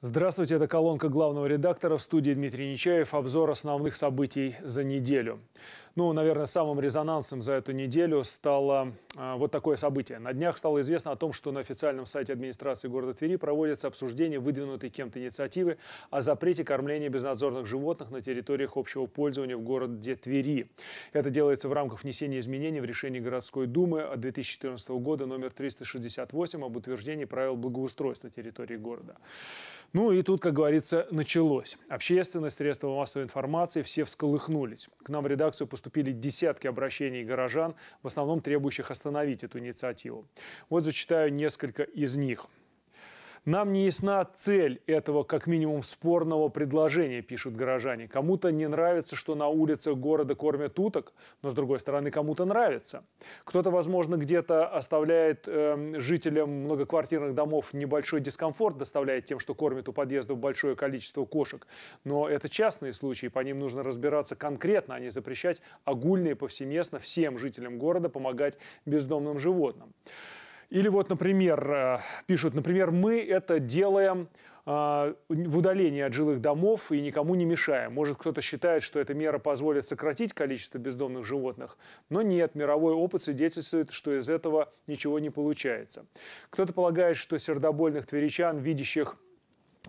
Здравствуйте, это колонка главного редактора в студии Дмитрий Нечаев. Обзор основных событий за неделю. Ну, наверное, самым резонансным за эту неделю стало а, вот такое событие. На днях стало известно о том, что на официальном сайте администрации города Твери проводится обсуждение выдвинутой кем-то инициативы о запрете кормления безнадзорных животных на территориях общего пользования в городе Твери. Это делается в рамках внесения изменений в решение городской думы от 2014 года номер 368 об утверждении правил благоустройства территории города. Ну и тут, как говорится, началось. Общественность, средства массовой информации все всколыхнулись. К нам в редакцию поступили десятки обращений горожан, в основном требующих остановить эту инициативу. Вот зачитаю несколько из них. Нам не ясна цель этого, как минимум, спорного предложения, пишут горожане. Кому-то не нравится, что на улицах города кормят уток, но, с другой стороны, кому-то нравится. Кто-то, возможно, где-то оставляет э, жителям многоквартирных домов небольшой дискомфорт, доставляет тем, что кормит у подъезда большое количество кошек. Но это частные случаи, по ним нужно разбираться конкретно, а не запрещать огульно повсеместно всем жителям города помогать бездомным животным. Или вот, например, э, пишут, например, мы это делаем э, в удалении от жилых домов и никому не мешаем. Может, кто-то считает, что эта мера позволит сократить количество бездомных животных, но нет, мировой опыт свидетельствует, что из этого ничего не получается. Кто-то полагает, что сердобольных тверичан, видящих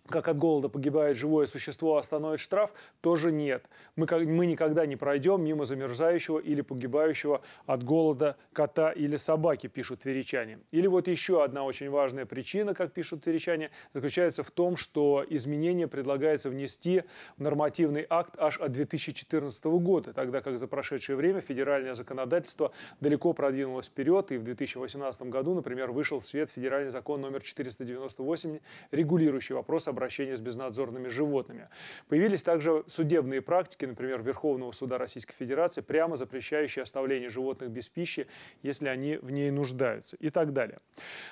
как от голода погибает живое существо, остановит а штраф, тоже нет. Мы, как мы никогда не пройдем мимо замерзающего или погибающего от голода кота или собаки, пишут тверичане. Или вот еще одна очень важная причина, как пишут тверичане, заключается в том, что изменения предлагается внести в нормативный акт аж от 2014 года, тогда как за прошедшее время федеральное законодательство далеко продвинулось вперед, и в 2018 году, например, вышел в свет федеральный закон номер 498, регулирующий вопрос об обращения с безнадзорными животными. Появились также судебные практики, например, Верховного суда Российской Федерации, прямо запрещающие оставление животных без пищи, если они в ней нуждаются и так далее.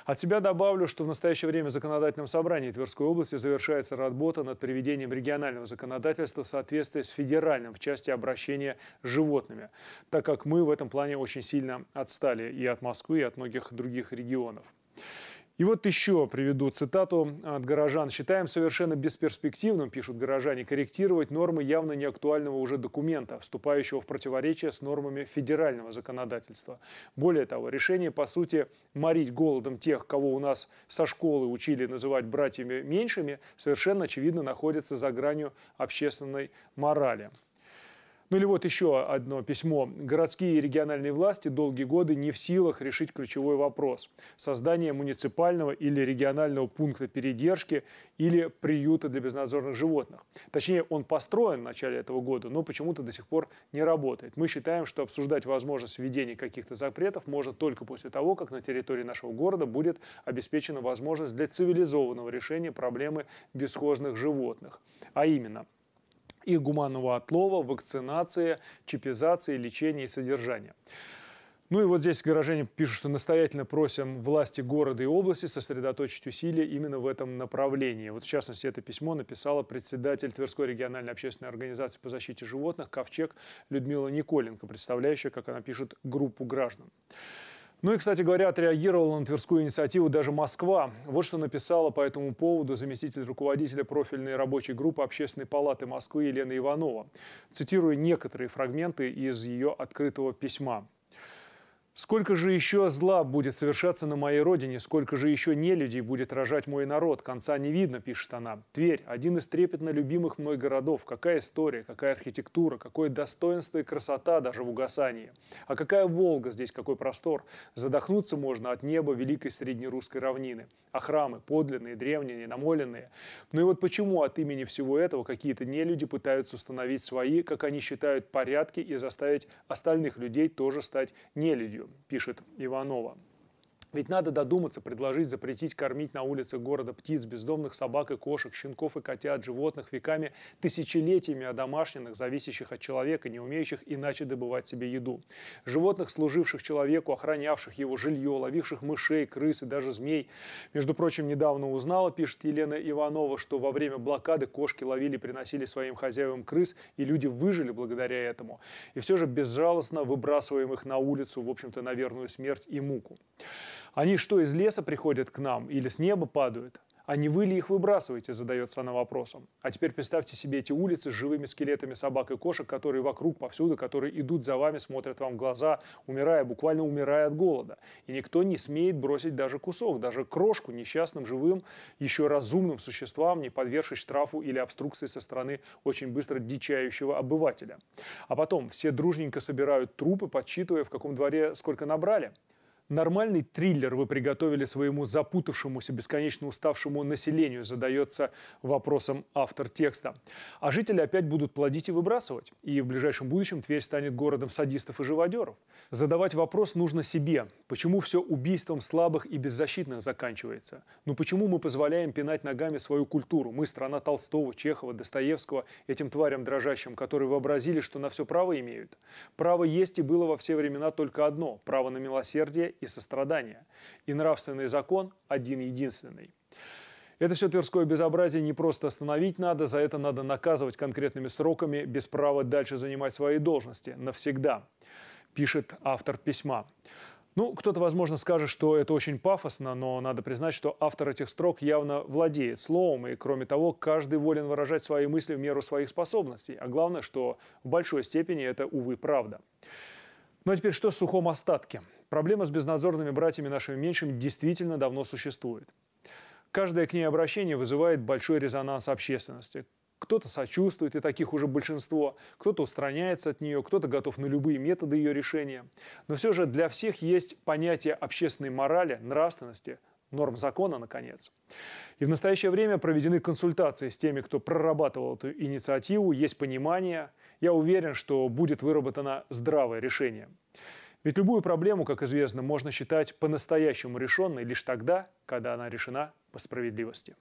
От себя добавлю, что в настоящее время в законодательном собрании Тверской области завершается работа над приведением регионального законодательства в соответствие с федеральным в части обращения с животными, так как мы в этом плане очень сильно отстали и от Москвы, и от многих других регионов. И вот еще приведу цитату от горожан. «Считаем совершенно бесперспективным, пишут горожане, корректировать нормы явно неактуального уже документа, вступающего в противоречие с нормами федерального законодательства. Более того, решение, по сути, морить голодом тех, кого у нас со школы учили называть братьями меньшими, совершенно очевидно находится за гранью общественной морали». Ну или вот еще одно письмо. Городские и региональные власти долгие годы не в силах решить ключевой вопрос – создание муниципального или регионального пункта передержки или приюта для безнадзорных животных. Точнее, он построен в начале этого года, но почему-то до сих пор не работает. Мы считаем, что обсуждать возможность введения каких-то запретов можно только после того, как на территории нашего города будет обеспечена возможность для цивилизованного решения проблемы бесхозных животных. А именно – и гуманного отлова, вакцинации, чипизации, лечения и содержания. Ну и вот здесь горожане пишут, что настоятельно просим власти города и области сосредоточить усилия именно в этом направлении. Вот в частности это письмо написала председатель Тверской региональной общественной организации по защите животных «Ковчег» Людмила Николенко, представляющая, как она пишет, группу граждан. Ну и, кстати говоря, отреагировала на Тверскую инициативу даже Москва. Вот что написала по этому поводу заместитель руководителя профильной рабочей группы Общественной палаты Москвы Елена Иванова. цитируя некоторые фрагменты из ее открытого письма. Сколько же еще зла будет совершаться на моей родине, сколько же еще нелюдей будет рожать мой народ, конца не видно, пишет она. Тверь – один из трепетно любимых мной городов. Какая история, какая архитектура, какое достоинство и красота даже в угасании. А какая Волга здесь, какой простор. Задохнуться можно от неба великой среднерусской равнины. А храмы – подлинные, древние, намоленные. Ну и вот почему от имени всего этого какие-то нелюди пытаются установить свои, как они считают, порядки и заставить остальных людей тоже стать нелюдью пишет Иванова. Ведь надо додуматься, предложить запретить кормить на улице города птиц, бездомных собак и кошек, щенков и котят, животных веками, тысячелетиями одомашненных, зависящих от человека, не умеющих иначе добывать себе еду. Животных, служивших человеку, охранявших его жилье, ловивших мышей, крыс и даже змей. Между прочим, недавно узнала, пишет Елена Иванова, что во время блокады кошки ловили, и приносили своим хозяевам крыс, и люди выжили благодаря этому. И все же безжалостно выбрасываем их на улицу, в общем-то, на верную смерть и муку. Они что, из леса приходят к нам или с неба падают? А не вы ли их выбрасываете, задается она вопросом. А теперь представьте себе эти улицы с живыми скелетами собак и кошек, которые вокруг, повсюду, которые идут за вами, смотрят вам в глаза, умирая, буквально умирая от голода. И никто не смеет бросить даже кусок, даже крошку несчастным, живым, еще разумным существам, не подвергшись штрафу или обструкции со стороны очень быстро дичающего обывателя. А потом все дружненько собирают трупы, подсчитывая, в каком дворе сколько набрали нормальный триллер вы приготовили своему запутавшемуся, бесконечно уставшему населению, задается вопросом автор текста. А жители опять будут плодить и выбрасывать. И в ближайшем будущем Тверь станет городом садистов и живодеров. Задавать вопрос нужно себе. Почему все убийством слабых и беззащитных заканчивается? Ну почему мы позволяем пинать ногами свою культуру? Мы страна Толстого, Чехова, Достоевского, этим тварям дрожащим, которые вообразили, что на все право имеют. Право есть и было во все времена только одно – право на милосердие и сострадания. И нравственный закон один единственный. Это все тверское безобразие не просто остановить надо, за это надо наказывать конкретными сроками, без права дальше занимать свои должности. Навсегда, пишет автор письма. Ну, кто-то, возможно, скажет, что это очень пафосно, но надо признать, что автор этих строк явно владеет словом, и, кроме того, каждый волен выражать свои мысли в меру своих способностей, а главное, что в большой степени это, увы, правда. Ну а теперь что с сухом остатке? Проблема с безнадзорными братьями нашими меньшими действительно давно существует. Каждое к ней обращение вызывает большой резонанс общественности. Кто-то сочувствует, и таких уже большинство, кто-то устраняется от нее, кто-то готов на любые методы ее решения. Но все же для всех есть понятие общественной морали, нравственности, норм закона, наконец. И в настоящее время проведены консультации с теми, кто прорабатывал эту инициативу, есть понимание. Я уверен, что будет выработано здравое решение. Ведь любую проблему, как известно, можно считать по-настоящему решенной лишь тогда, когда она решена по справедливости.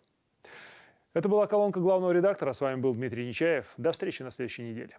Это была колонка главного редактора. С вами был Дмитрий Нечаев. До встречи на следующей неделе.